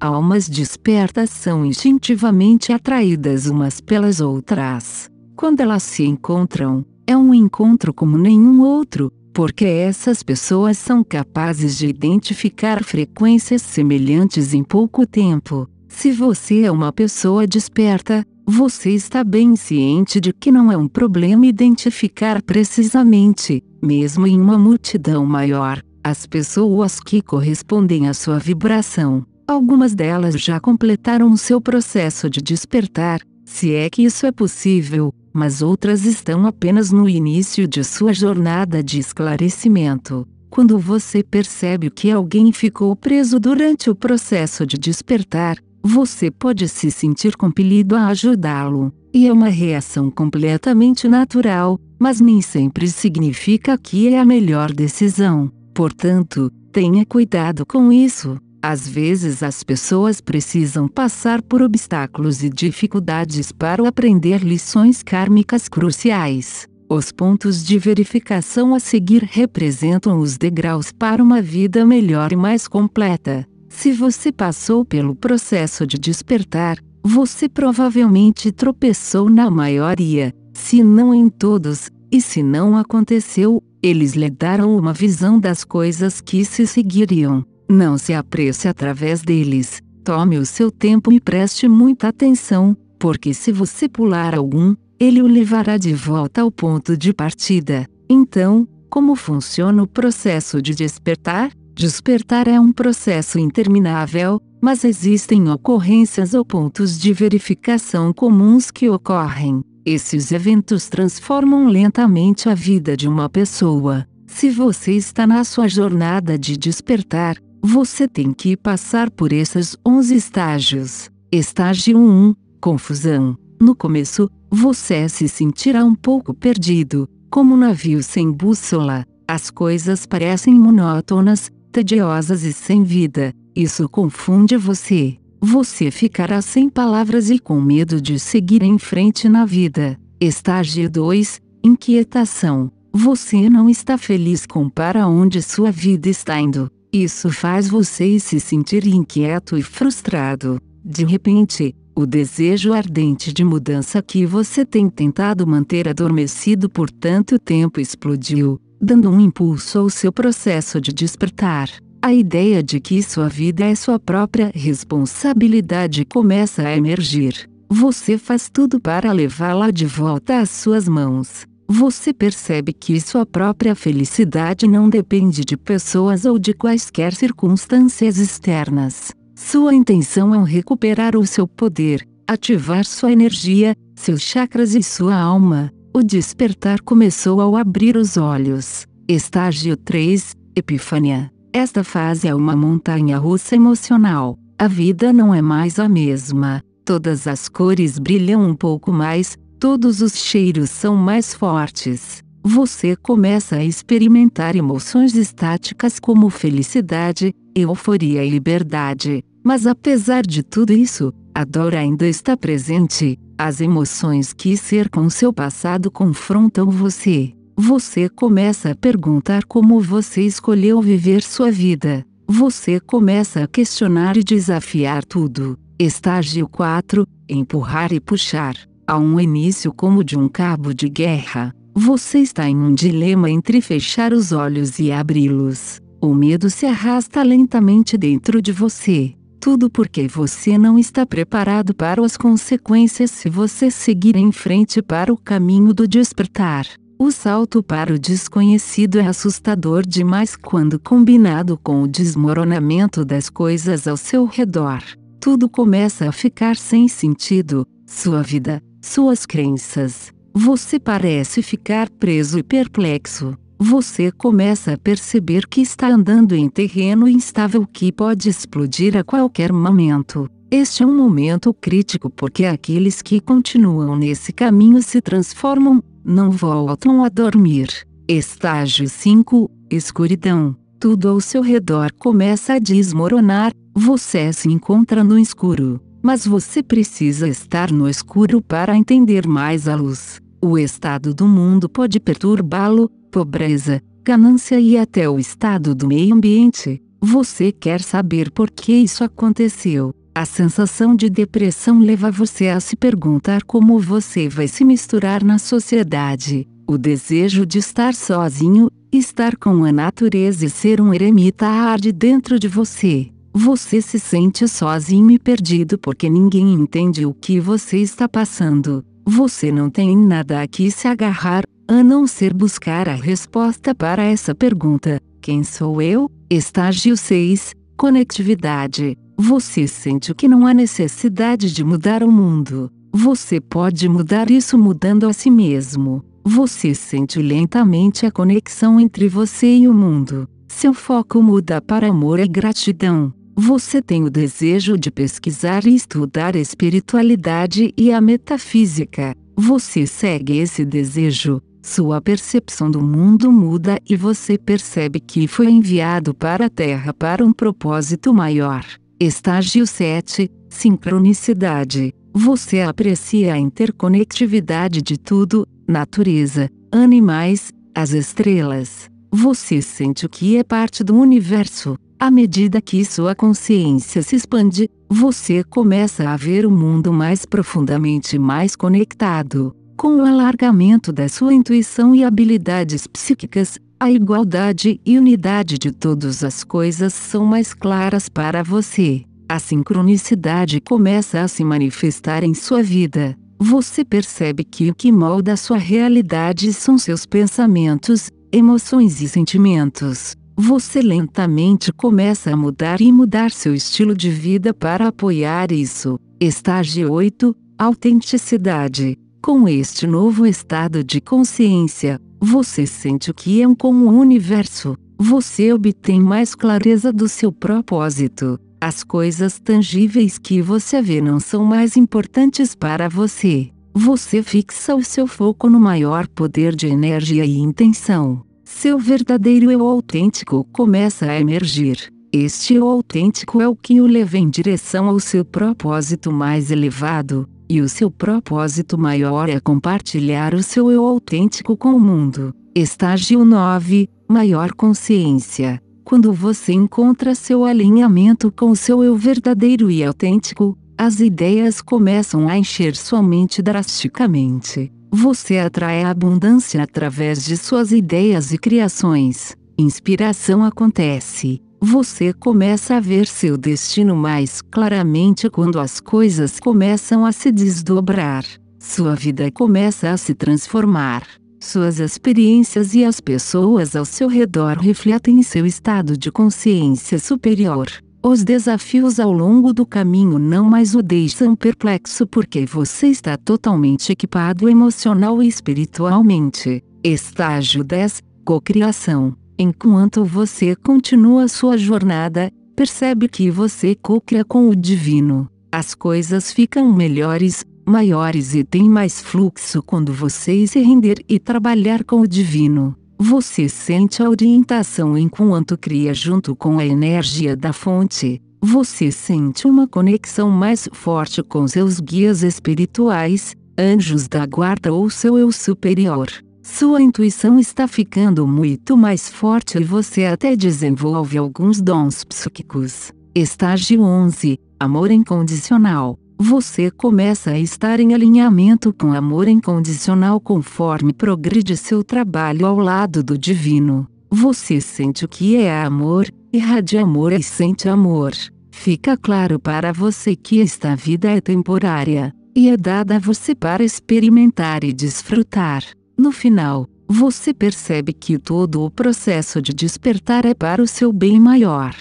Almas despertas são instintivamente atraídas umas pelas outras. Quando elas se encontram, é um encontro como nenhum outro, porque essas pessoas são capazes de identificar frequências semelhantes em pouco tempo. Se você é uma pessoa desperta, você está bem ciente de que não é um problema identificar precisamente, mesmo em uma multidão maior, as pessoas que correspondem à sua vibração. Algumas delas já completaram seu processo de despertar, se é que isso é possível, mas outras estão apenas no início de sua jornada de esclarecimento. Quando você percebe que alguém ficou preso durante o processo de despertar, você pode se sentir compelido a ajudá-lo, e é uma reação completamente natural, mas nem sempre significa que é a melhor decisão. Portanto, tenha cuidado com isso. Às vezes as pessoas precisam passar por obstáculos e dificuldades para aprender lições kármicas cruciais. Os pontos de verificação a seguir representam os degraus para uma vida melhor e mais completa. Se você passou pelo processo de despertar, você provavelmente tropeçou na maioria, se não em todos, e se não aconteceu, eles lhe darão uma visão das coisas que se seguiriam. Não se apresse através deles, tome o seu tempo e preste muita atenção, porque se você pular algum, ele o levará de volta ao ponto de partida. Então, como funciona o processo de despertar? Despertar é um processo interminável, mas existem ocorrências ou pontos de verificação comuns que ocorrem. Esses eventos transformam lentamente a vida de uma pessoa. Se você está na sua jornada de despertar, você tem que passar por esses 11 estágios. Estágio 1 Confusão. No começo, você se sentirá um pouco perdido, como um navio sem bússola. As coisas parecem monótonas, tediosas e sem vida. Isso confunde você. Você ficará sem palavras e com medo de seguir em frente na vida. Estágio 2 Inquietação. Você não está feliz com para onde sua vida está indo isso faz você se sentir inquieto e frustrado. De repente, o desejo ardente de mudança que você tem tentado manter adormecido por tanto tempo explodiu, dando um impulso ao seu processo de despertar. A ideia de que sua vida é sua própria responsabilidade começa a emergir. Você faz tudo para levá-la de volta às suas mãos, você percebe que sua própria felicidade não depende de pessoas ou de quaisquer circunstâncias externas. Sua intenção é recuperar o seu poder, ativar sua energia, seus chakras e sua alma. O despertar começou ao abrir os olhos. Estágio 3 Epifania. Esta fase é uma montanha russa emocional. A vida não é mais a mesma. Todas as cores brilham um pouco mais, Todos os cheiros são mais fortes. Você começa a experimentar emoções estáticas como felicidade, euforia e liberdade. Mas apesar de tudo isso, a dor ainda está presente. As emoções que cercam seu passado confrontam você. Você começa a perguntar como você escolheu viver sua vida. Você começa a questionar e desafiar tudo. Estágio 4 Empurrar e puxar a um início como de um cabo de guerra, você está em um dilema entre fechar os olhos e abri-los. O medo se arrasta lentamente dentro de você, tudo porque você não está preparado para as consequências se você seguir em frente para o caminho do despertar. O salto para o desconhecido é assustador demais quando combinado com o desmoronamento das coisas ao seu redor. Tudo começa a ficar sem sentido, sua vida, suas crenças. Você parece ficar preso e perplexo. Você começa a perceber que está andando em terreno instável que pode explodir a qualquer momento. Este é um momento crítico porque aqueles que continuam nesse caminho se transformam, não voltam a dormir. Estágio 5 Escuridão. Tudo ao seu redor começa a desmoronar, você se encontra no escuro mas você precisa estar no escuro para entender mais a luz. O estado do mundo pode perturbá-lo, pobreza, ganância e até o estado do meio ambiente. Você quer saber por que isso aconteceu. A sensação de depressão leva você a se perguntar como você vai se misturar na sociedade. O desejo de estar sozinho, estar com a natureza e ser um eremita arde dentro de você. Você se sente sozinho e perdido porque ninguém entende o que você está passando. Você não tem nada a que se agarrar, a não ser buscar a resposta para essa pergunta: Quem sou eu? Estágio 6 Conectividade. Você sente que não há necessidade de mudar o mundo. Você pode mudar isso mudando a si mesmo. Você sente lentamente a conexão entre você e o mundo. Seu foco muda para amor e gratidão você tem o desejo de pesquisar e estudar a espiritualidade e a metafísica. Você segue esse desejo, sua percepção do mundo muda e você percebe que foi enviado para a Terra para um propósito maior. Estágio 7 Sincronicidade. Você aprecia a interconectividade de tudo, natureza, animais, as estrelas. Você sente que é parte do universo à medida que sua consciência se expande, você começa a ver o mundo mais profundamente mais conectado. Com o alargamento da sua intuição e habilidades psíquicas, a igualdade e unidade de todas as coisas são mais claras para você. A sincronicidade começa a se manifestar em sua vida. Você percebe que o que molda sua realidade são seus pensamentos, emoções e sentimentos você lentamente começa a mudar e mudar seu estilo de vida para apoiar isso. Estágio 8 Autenticidade. Com este novo estado de consciência, você sente que é um com o universo. Você obtém mais clareza do seu propósito. As coisas tangíveis que você vê não são mais importantes para você. Você fixa o seu foco no maior poder de energia e intenção seu verdadeiro eu autêntico começa a emergir. Este eu autêntico é o que o leva em direção ao seu propósito mais elevado, e o seu propósito maior é compartilhar o seu eu autêntico com o mundo. Estágio 9 Maior consciência. Quando você encontra seu alinhamento com o seu eu verdadeiro e autêntico, as ideias começam a encher sua mente drasticamente. Você atrai a abundância através de suas ideias e criações. Inspiração acontece. Você começa a ver seu destino mais claramente quando as coisas começam a se desdobrar. Sua vida começa a se transformar. Suas experiências e as pessoas ao seu redor refletem seu estado de consciência superior. Os desafios ao longo do caminho não mais o deixam perplexo porque você está totalmente equipado emocional e espiritualmente. Estágio 10 é Cocriação. Enquanto você continua sua jornada, percebe que você cocria com o divino. As coisas ficam melhores, maiores e têm mais fluxo quando você se render e trabalhar com o divino. Você sente a orientação enquanto cria junto com a energia da fonte. Você sente uma conexão mais forte com seus guias espirituais, anjos da guarda ou seu eu superior. Sua intuição está ficando muito mais forte e você até desenvolve alguns dons psíquicos. Estágio 11 Amor incondicional você começa a estar em alinhamento com amor incondicional conforme progride seu trabalho ao lado do divino. Você sente o que é amor, irradia amor e sente amor. Fica claro para você que esta vida é temporária, e é dada a você para experimentar e desfrutar. No final, você percebe que todo o processo de despertar é para o seu bem maior.